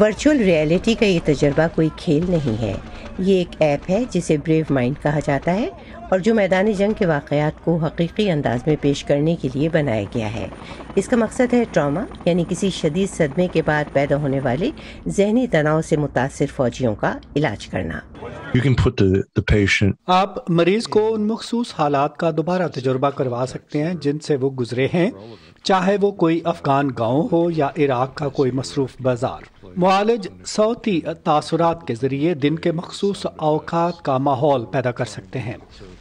virtual reality کا یہ تجربہ کوئی کھیل نہیں ہے یہ ایک ایپ ہے جسے بریو مائنڈ کہا جاتا ہے اور جو میدان جنگ کے واقعات کو حقیقی انداز میں پیش کرنے کے لیے بنایا گیا ہے اس کا مقصد ہے ٹراما یعنی کسی شدید صدمے کے بعد پیدا ہونے والے ذہنی تناؤ سے متاثر فوجیوں کا علاج کرنا آپ مریض کو ان مخصوص حالات کا دوبارہ تجربہ کروا سکتے ہیں جن سے وہ گزرے ہیں چاہے وہ کوئی افغان گاؤں ہو یا عراق کا کوئی مصروف بازار معالج صوتی تاثرات کے ذریعے دن کے مخصوص اوقات کا ماحول پیدا کر سکتے ہیں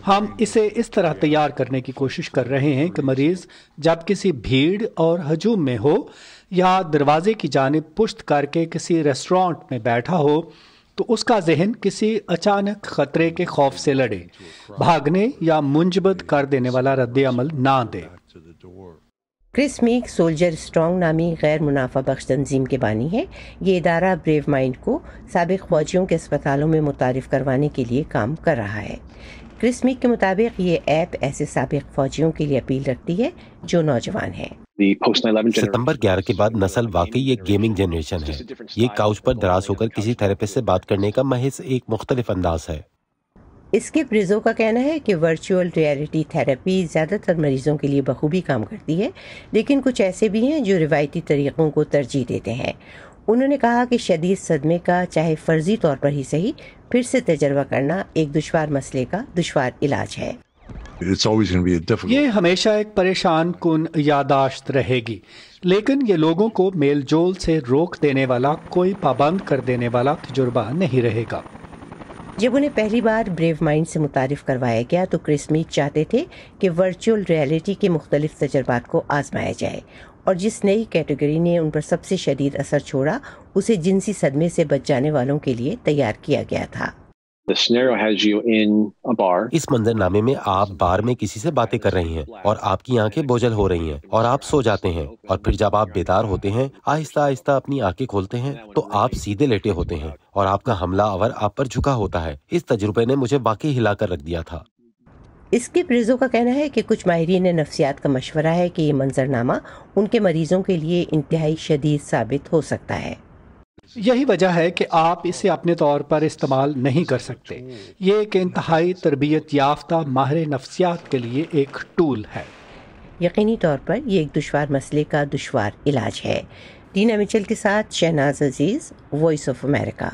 ہم اسے اس طرح تیار کرنے کی کوشش کر رہے ہیں کہ مریض جب کسی بھیڑ اور ہجوم میں ہو یا دروازے کی جانب پشت کر کے کسی ریسٹورانٹ میں بیٹھا ہو تو اس کا ذہن کسی اچانک خطرے کے خوف سے لڑے بھاگنے یا منجبد کر دینے والا رد عمل نہ دے کرس میک سولجر اسٹرانگ نامی غیر منافع بخش تنظیم کے بانی ہے یہ ادارہ بریو مائنڈ کو سابق فوجیوں کے اسپتالوں میں متعارف کروانے کے لیے کام کر رہا ہے کرس میک کے مطابق یہ ایپ ایسے سابق فوجیوں کے لیے اپیل رکھتی ہے جو نوجوان ہیں ستمبر گیارہ کے بعد نسل واقعی یہ گیمنگ جنریشن ہے یہ کاؤچ پر دراز ہو کر کسی تھراپسٹ سے بات کرنے کا محض ایک مختلف انداز ہے اسکپ ریزو کا کہنا ہے کہ ورچوئل ریئلٹی تھیراپی زیادہ تر مریضوں کے لیے بخوبی کام کرتی ہے لیکن کچھ ایسے بھی ہیں جو روایتی طریقوں کو ترجیح دیتے ہیں انہوں نے کہا کہ شدید صدمے کا چاہے فرضی طور پر ہی صحیح پھر سے تجربہ کرنا ایک دشوار مسئلے کا دشوار علاج ہے یہ ہمیشہ ایک پریشان کن یاداشت رہے گی لیکن یہ لوگوں کو میل جول سے روک دینے والا کوئی پابند کر دینے والا تجربہ نہیں رہے گا جب انہیں پہلی بار بریو مائنڈ سے متعارف کروایا گیا تو کرس میک چاہتے تھے کہ ورچوئل ریالٹی کے مختلف تجربات کو آزمایا جائے اور جس نئی کیٹیگری نے ان پر سب سے شدید اثر چھوڑا اسے جنسی صدمے سے بچ جانے والوں کے لیے تیار کیا گیا تھا اس منظر نامے میں آپ بار میں کسی سے باتیں کر رہی ہیں اور آپ کی آنکھیں بوجھل ہو رہی ہیں اور آپ سو جاتے ہیں اور پھر جب آپ بیدار ہوتے ہیں آہستہ آہستہ اپنی آنکھیں کھولتے ہیں تو آپ سیدھے لیٹے ہوتے ہیں اور آپ کا حملہ آور آپ پر جھکا ہوتا ہے اس تجربے نے مجھے باقی ہلا کر رکھ دیا تھا اس کے کا کہنا ہے کہ کچھ ماہرین نفسیات کا مشورہ ہے کہ یہ منظر نامہ ان کے مریضوں کے لیے انتہائی شدید ثابت ہو سکتا ہے یہی وجہ ہے کہ آپ اسے اپنے طور پر استعمال نہیں کر سکتے یہ ایک انتہائی تربیت یافتہ ماہر نفسیات کے لیے ایک ٹول ہے یقینی طور پر یہ ایک دشوار مسئلے کا دشوار علاج ہے دینا مچل کے ساتھ Shahnaz Aziz voice of America